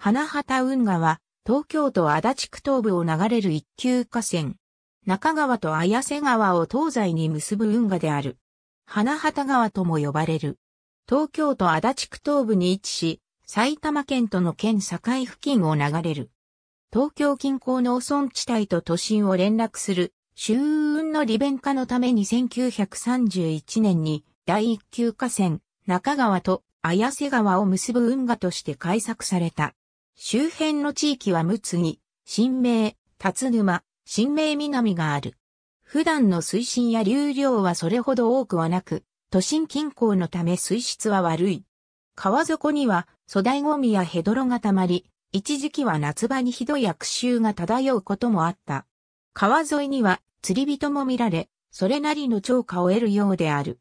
花畑運河は、東京都足立区東部を流れる一級河川。中川と綾瀬川を東西に結ぶ運河である。花畑川とも呼ばれる。東京都足立区東部に位置し、埼玉県との県境付近を流れる。東京近郊農村地帯と都心を連絡する、周運の利便化のために1931年に第一級河川、中川と綾瀬川を結ぶ運河として開削された。周辺の地域は陸奥に、新名、辰沼、新名南がある。普段の水深や流量はそれほど多くはなく、都心近郊のため水質は悪い。川底には粗大ゴミやヘドロが溜まり、一時期は夏場にひどい悪臭が漂うこともあった。川沿いには釣り人も見られ、それなりの超過を得るようである。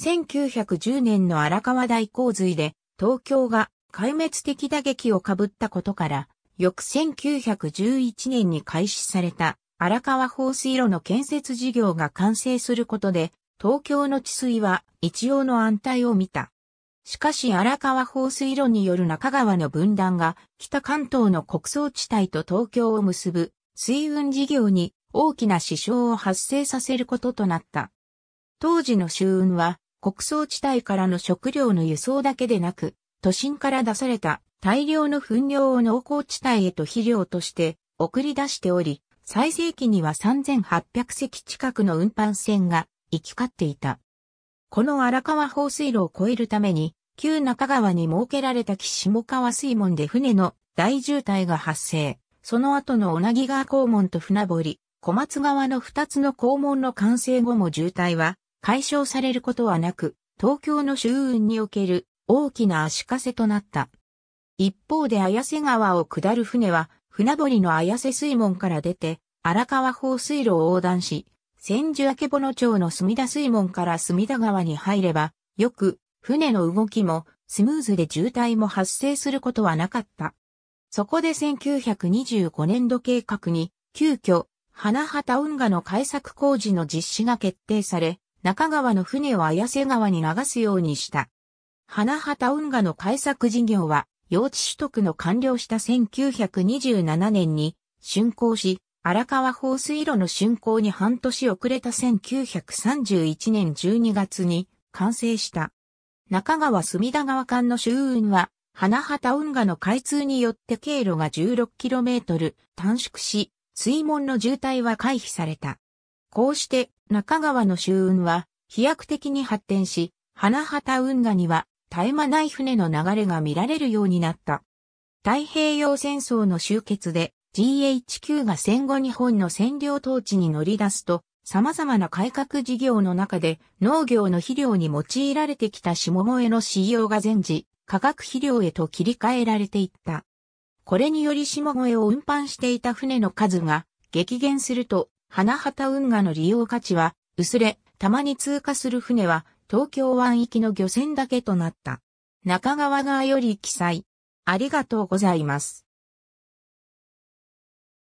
1910年の荒川大洪水で東京が壊滅的打撃を被ったことから、翌1911年に開始された荒川放水路の建設事業が完成することで、東京の治水は一応の安泰を見た。しかし荒川放水路による中川の分断が北関東の国葬地帯と東京を結ぶ水運事業に大きな支障を発生させることとなった。当時の周運は国葬地帯からの食料の輸送だけでなく、都心から出された大量の糞尿を農耕地帯へと肥料として送り出しており、最盛期には3800隻近くの運搬船が行き交っていた。この荒川放水路を越えるために、旧中川に設けられた岸下川水門で船の大渋滞が発生。その後の女木川港門と船堀、小松川の二つの港門の完成後も渋滞は解消されることはなく、東京の周運における大きな足かせとなった。一方で綾瀬川を下る船は、船堀の綾瀬水門から出て、荒川放水路を横断し、千住明の町の墨田水門から墨田川に入れば、よく、船の動きも、スムーズで渋滞も発生することはなかった。そこで1925年度計画に、急遽、花畑運河の改作工事の実施が決定され、中川の船を綾瀬川に流すようにした。花畑運河の開削事業は、用地取得の完了した1927年に、竣工し、荒川放水路の竣工に半年遅れた1931年12月に完成した。中川隅田川間の周運は、花畑運河の開通によって経路が 16km 短縮し、水門の渋滞は回避された。こうして中川の周運は飛躍的に発展し、花畑運河には絶え間ない船の流れが見られるようになった。太平洋戦争の終結で GHQ が戦後日本の占領統治に乗り出すと、様々な改革事業の中で農業の肥料に用いられてきた下萌の使用が前時、化学肥料へと切り替えられていった。これにより下越を運搬していた船の数が激減すると、花畑運河の利用価値は薄れ、たまに通過する船は東京湾行きの漁船だけとなった。中川川より記載。ありがとうございます。